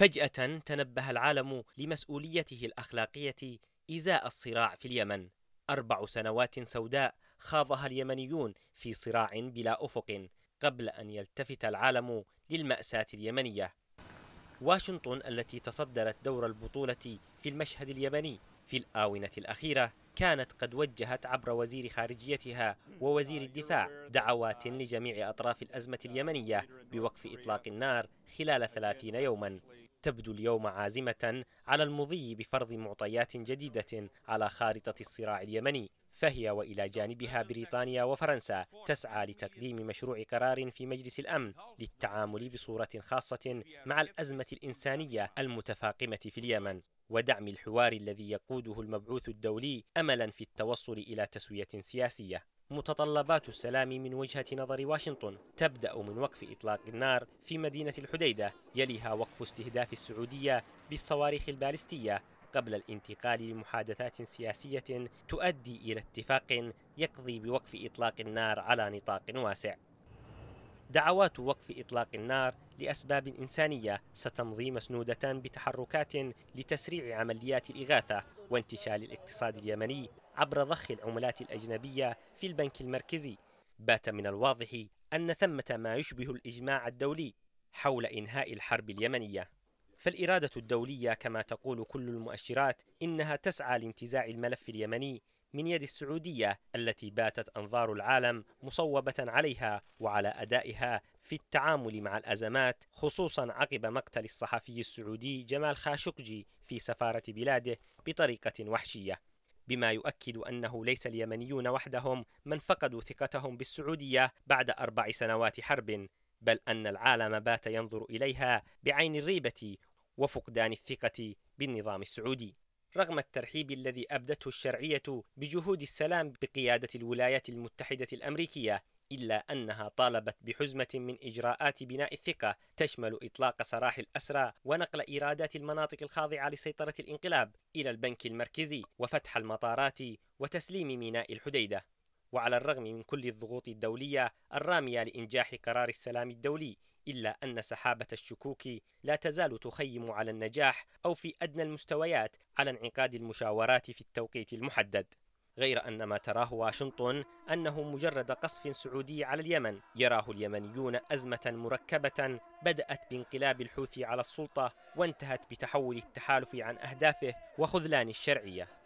فجأة تنبه العالم لمسؤوليته الأخلاقية إزاء الصراع في اليمن أربع سنوات سوداء خاضها اليمنيون في صراع بلا أفق قبل أن يلتفت العالم للمأساة اليمنية واشنطن التي تصدرت دور البطولة في المشهد اليمني في الآونة الأخيرة كانت قد وجهت عبر وزير خارجيتها ووزير الدفاع دعوات لجميع أطراف الأزمة اليمنية بوقف إطلاق النار خلال ثلاثين يوما تبدو اليوم عازمة على المضي بفرض معطيات جديدة على خارطة الصراع اليمني فهي والى جانبها بريطانيا وفرنسا تسعى لتقديم مشروع قرار في مجلس الامن للتعامل بصوره خاصه مع الازمه الانسانيه المتفاقمه في اليمن ودعم الحوار الذي يقوده المبعوث الدولي املا في التوصل الى تسويه سياسيه متطلبات السلام من وجهة نظر واشنطن تبدأ من وقف إطلاق النار في مدينة الحديدة يليها وقف استهداف السعودية بالصواريخ البالستية قبل الانتقال لمحادثات سياسية تؤدي إلى اتفاق يقضي بوقف إطلاق النار على نطاق واسع. دعوات وقف إطلاق النار لأسباب إنسانية ستمضي مسنودة بتحركات لتسريع عمليات الإغاثة وانتشال الاقتصاد اليمني عبر ضخ العملات الأجنبية في البنك المركزي. بات من الواضح أن ثمة ما يشبه الإجماع الدولي حول إنهاء الحرب اليمنية فالإرادة الدولية كما تقول كل المؤشرات إنها تسعى لانتزاع الملف اليمني من يد السعودية التي باتت أنظار العالم مصوبة عليها وعلى أدائها في التعامل مع الأزمات خصوصا عقب مقتل الصحفي السعودي جمال خاشقجي في سفارة بلاده بطريقة وحشية بما يؤكد أنه ليس اليمنيون وحدهم من فقدوا ثقتهم بالسعودية بعد أربع سنوات حرب بل أن العالم بات ينظر إليها بعين الريبة وفقدان الثقة بالنظام السعودي رغم الترحيب الذي أبدته الشرعية بجهود السلام بقيادة الولايات المتحدة الأمريكية إلا أنها طالبت بحزمة من إجراءات بناء الثقة تشمل إطلاق سراح الأسرى ونقل إيرادات المناطق الخاضعة لسيطرة الانقلاب إلى البنك المركزي وفتح المطارات وتسليم ميناء الحديدة وعلى الرغم من كل الضغوط الدولية الرامية لإنجاح قرار السلام الدولي إلا أن سحابة الشكوك لا تزال تخيم على النجاح أو في أدنى المستويات على انعقاد المشاورات في التوقيت المحدد غير أن ما تراه واشنطن أنه مجرد قصف سعودي على اليمن يراه اليمنيون أزمة مركبة بدأت بانقلاب الحوثي على السلطة وانتهت بتحول التحالف عن أهدافه وخذلان الشرعية